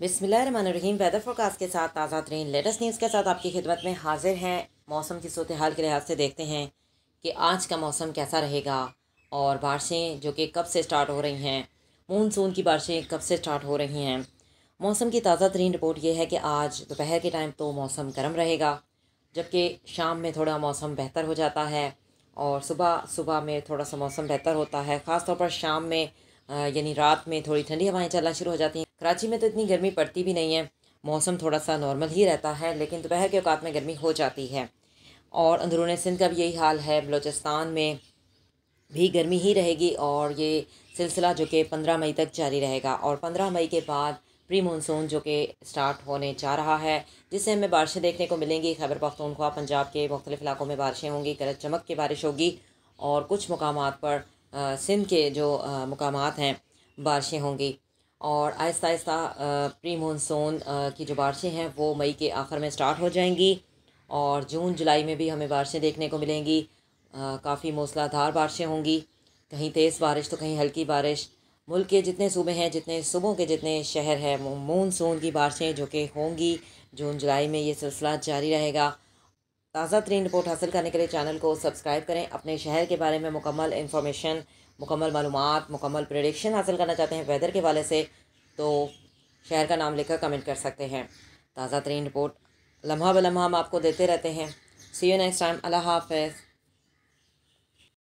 बिसमीम weather forecast के साथ ताज़ा तरीन लेटेस्ट न्यूज़ के साथ आपकी खिदमत में हाजिर हैं मौसम की सूरत हाल के लिहाज से देखते हैं कि आज का मौसम कैसा रहेगा और बारिशें जो कि कब से स्टार्ट हो रही हैं मानसून की बारिशें कब से स्टार्ट हो रही हैं मौसम की ताज़ा तरीन रिपोर्ट ये है कि आज दोपहर के टाइम तो मौसम गर्म रहेगा जबकि शाम में थोड़ा मौसम बेहतर हो जाता है और सुबह सुबह में थोड़ा सा मौसम बेहतर होता है ख़ासतौर पर शाम में यानी रात में थोड़ी ठंडी हवाएं चलना शुरू हो जाती हैं कराची में तो इतनी गर्मी पड़ती भी नहीं है मौसम थोड़ा सा नॉर्मल ही रहता है लेकिन दोपहर के अवकात में गर्मी हो जाती है और अंदरून सिंध का भी यही हाल है बलोचिस्तान में भी गर्मी ही रहेगी और ये सिलसिला जो कि पंद्रह मई तक जारी रहेगा और पंद्रह मई के बाद प्री मानसून जो कि स्टार्ट होने जा रहा है जिससे हमें बारिशें देखने को मिलेंगी खैबर पख्तूनख्वा पंजाब के मुख्तलिफ इलाकों में बारिशें होंगी गरज चमक की बारिश होगी और कुछ मकाम पर सिंध के जो मकाम हैं बारिशें होंगी और आहिस्ता आहिस्ता प्री मानसून की जो बारिशें हैं वो मई के आखिर में स्टार्ट हो जाएंगी और जून जुलाई में भी हमें बारिशें देखने को मिलेंगी काफ़ी मौसलाधार बारिशें होंगी कहीं तेज़ बारिश तो कहीं हल्की बारिश मुल्क के जितने सूबे हैं जितने सूबों के जितने शहर हैं मानसून की बारिशें जो कि होंगी जून जुलाई में ये सिलसिला जारी रहेगा ताज़ा तरीन रिपोर्ट हासिल करने के लिए चैनल को सब्सक्राइब करें अपने शहर के बारे में मुकम्मल इन्फॉर्मेशन मुकम्मल मालूम मुकम्मल प्रडिक्शन हासिल करना चाहते हैं वेदर के वाले से तो शहर का नाम लिखकर कमेंट कर सकते हैं ताज़ा तरीन रिपोर्ट लम्हा ब लम्हा हम आपको देते रहते हैं सी यू नेक्स्ट टाइम अल्लाह हाफ